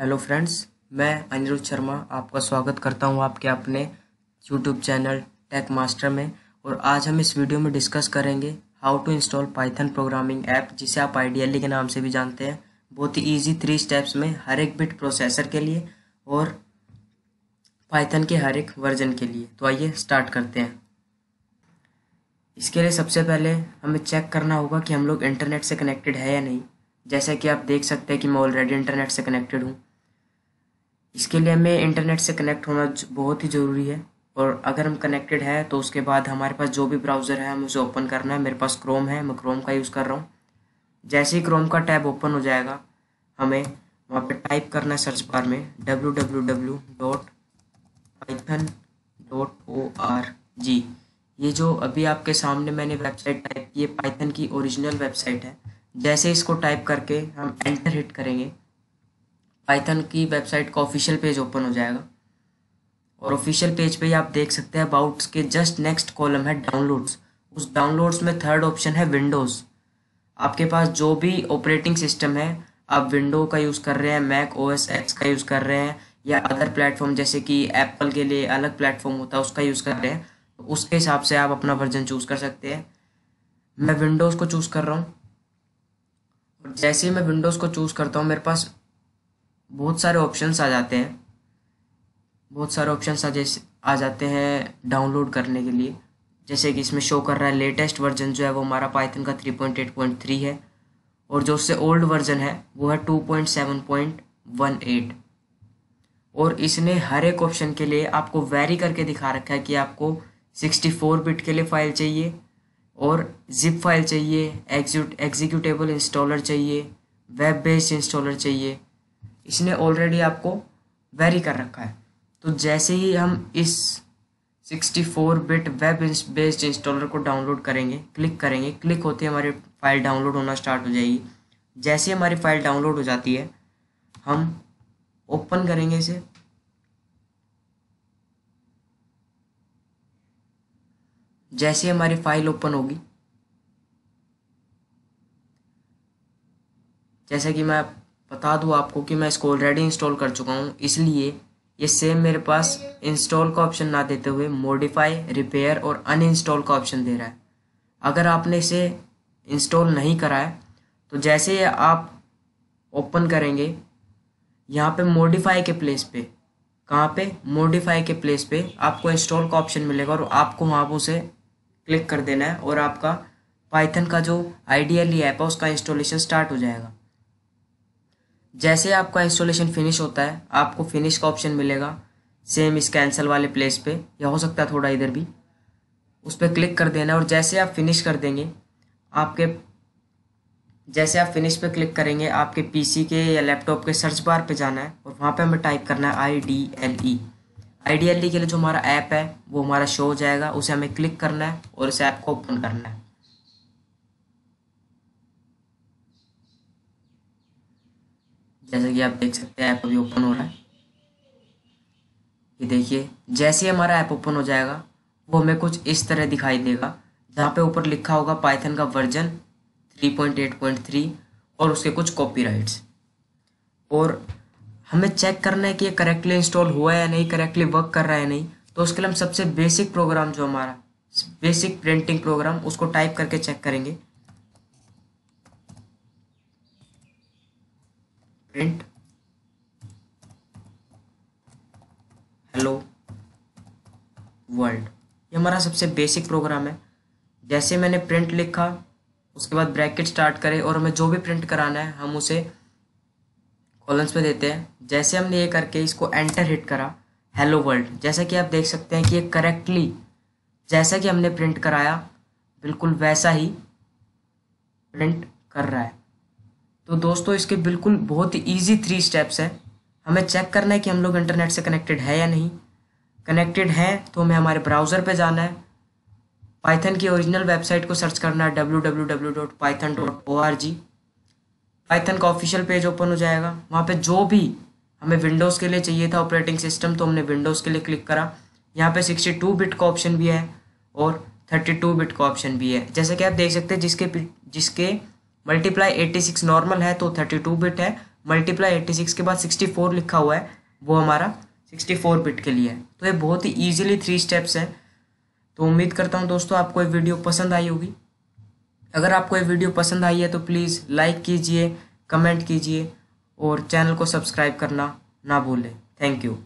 hello friends मैं अनिरुद्ध शर्मा आपका स्वागत करता हूं आपके अपने यूट्यूब चैनल टेक मास्टर में और आज हम इस वीडियो में डिस्कस करेंगे how to install Python programming app जिसे आप आई के नाम से भी जानते हैं बहुत ही इजी थ्री स्टेप्स में हर एक बिट प्रोसेसर के लिए और पाइथन के हर एक वर्जन के लिए तो आइए स्टार्ट करते हैं इसके लिए सबसे पहले हमें चेक करना होगा कि हम लोग इंटरनेट से कनेक्टेड है या नहीं जैसे कि आप देख सकते हैं कि मैं ऑलरेडी इंटरनेट से कनेक्टेड हूँ इसके लिए हमें इंटरनेट से कनेक्ट होना बहुत ही ज़रूरी है और अगर हम कनेक्टेड है तो उसके बाद हमारे पास जो भी ब्राउज़र है हम उसे ओपन करना है मेरे पास क्रोम है मैं क्रोम का यूज़ कर रहा हूँ जैसे ही क्रोम का टैब ओपन हो जाएगा हमें वहाँ पे टाइप करना है सर्च बार में W W W dot Python जो अभी आपके सामने मैंने वेबसाइट टाइप की है पाइथन की ओरिजिनल वेबसाइट है जैसे इसको टाइप करके हम एंटर हिट करेंगे पाइथन की वेबसाइट का ऑफिशियल पेज ओपन हो जाएगा और ऑफिशियल पेज पे आप देख सकते हैं अबाउट्स के जस्ट नेक्स्ट कॉलम है डाउनलोड्स उस डाउनलोड्स में थर्ड ऑप्शन है विंडोज़ आपके पास जो भी ऑपरेटिंग सिस्टम है आप विंडो का यूज़ कर रहे हैं मैक ओ एस एक्स का यूज़ कर रहे हैं या अदर प्लेटफॉर्म जैसे कि एप्पल के लिए अलग प्लेटफॉर्म होता है उसका यूज़ कर रहे हैं उसके हिसाब से आप अपना वर्जन चूज़ कर सकते हैं मैं विंडोज़ को चूज़ कर रहा हूँ और जैसे ही मैं विंडोज़ को चूज़ करता हूँ मेरे पास बहुत सारे ऑप्शंस आ जाते हैं बहुत सारे ऑप्शंस आ जैसे आ जाते हैं डाउनलोड करने के लिए जैसे कि इसमें शो कर रहा है लेटेस्ट वर्जन जो है वो हमारा पाइथन का three point point eight three है और जो उससे ओल्ड वर्जन है वो है two point point seven one eight और इसने हर एक ऑप्शन के लिए आपको वेरी करके दिखा रखा है कि आपको 64 बिट के लिए फ़ाइल चाहिए और जिप फाइल चाहिए एग्जीक्यूटेबल इंस्टॉलर चाहिए वेब बेस्ड इंस्टॉलर चाहिए इसने ऑलरेडी आपको वेरी कर रखा है तो जैसे ही हम इस 64 बिट वेब बेस्ड इंस्टॉलर को डाउनलोड करेंगे क्लिक करेंगे क्लिक होते ही हमारी फ़ाइल डाउनलोड होना स्टार्ट हो जाएगी जैसे हमारी फ़ाइल डाउनलोड हो जाती है हम ओपन करेंगे इसे जैसे हमारी फाइल ओपन होगी जैसे कि मैं बता दूँ आपको कि मैं इसको ऑलरेडी इंस्टॉल कर चुका हूँ इसलिए ये सेम मेरे पास इंस्टॉल का ऑप्शन ना देते हुए मॉडिफाई रिपेयर और अनइंस्टॉल का ऑप्शन दे रहा है अगर आपने इसे इंस्टॉल नहीं करा है तो जैसे आप ओपन करेंगे यहाँ पे मॉडिफाई के प्लेस पे कहाँ पे मॉडिफाई के प्लेस पे आपको इंस्टॉल का ऑप्शन मिलेगा और आपको वहाँ पर उसे क्लिक कर देना है और आपका पाइथन का जो आइडियली ऐप है उसका इंस्टॉलेशन स्टार्ट हो जाएगा जैसे आपका इंस्टॉलेशन फिनिश होता है आपको फिनिश का ऑप्शन मिलेगा सेम इस कैंसल वाले प्लेस पे या हो सकता है थोड़ा इधर भी उस पर क्लिक कर देना और जैसे आप फिनिश कर देंगे आपके जैसे आप फिनिश पे क्लिक करेंगे आपके पीसी के या लैपटॉप के सर्च बार पे जाना है और वहाँ पे हमें टाइप करना है I D L E ideally के लिए जो हमारा ऐप है वो हमारा शो हो जाएगा उसे हमें क्लिक करना है और इस ऐप को ओपन करना है जैसे कि आप देख सकते हैं ऐप अभी ओपन हो रहा है ये देखिए जैसे ही हमारा ऐप ओपन हो जाएगा वो हमें कुछ इस तरह दिखाई देगा जहाँ पे ऊपर लिखा होगा पाइथन का वर्जन 3.8.3 और उसके कुछ कॉपीराइट्स और हमें चेक करना है कि ये करेक्टली इंस्टॉल हुआ है या नहीं करेक्टली वर्क कर रहा है नहीं तो उसके लिए हम सबसे बेसिक प्रोग्राम जो हमारा बेसिक प्रिंटिंग प्रोग्राम उसको टाइप करके चेक करेंगे प्रिंट हेलो वर्ल्ड ये हमारा सबसे बेसिक प्रोग्राम है जैसे मैंने प्रिंट लिखा उसके बाद ब्रैकेट स्टार्ट करें और हमें जो भी प्रिंट कराना है हम उसे कॉलम्स में देते हैं जैसे हमने ये करके इसको एंटर हिट करा हेलो वर्ल्ड जैसा कि आप देख सकते हैं कि ये करेक्टली जैसा कि हमने प्रिंट कराया बिल्कुल वैसा ही प्रिंट कर रहा है तो दोस्तों इसके बिल्कुल बहुत ही ईजी थ्री स्टेप्स है हमें चेक करना है कि हम लोग इंटरनेट से कनेक्टेड है या नहीं कनेक्टेड हैं तो हमें हमारे ब्राउज़र पे जाना है पाइथन की ओरिजिनल वेबसाइट को सर्च करना है W W W dot Python dot O R G Python का ऑफिशियल पेज ओपन हो जाएगा वहाँ पे जो भी हमें विंडोज़ के लिए चाहिए था ऑपरेटिंग सिस्टम तो हमने विंडोज़ के लिए क्लिक करा यहाँ पे 62 बिट का ऑप्शन भी है और 32 बिट का ऑप्शन भी है जैसे कि आप देख सकते हैं जिसके जिसके मल्टीप्लाई 86 नॉर्मल है तो 32 बिट है मल्टीप्लाई 86 के बाद 64 लिखा हुआ है वो हमारा 64 बिट के लिए है तो ये बहुत ही ईजिली थ्री स्टेप्स है तो उम्मीद करता हूँ दोस्तों आपको ये वीडियो पसंद आई होगी अगर आपको ये वीडियो पसंद आई है तो प्लीज़ लाइक कीजिए कमेंट कीजिए और चैनल को सब्सक्राइब करना ना भूलें थैंक यू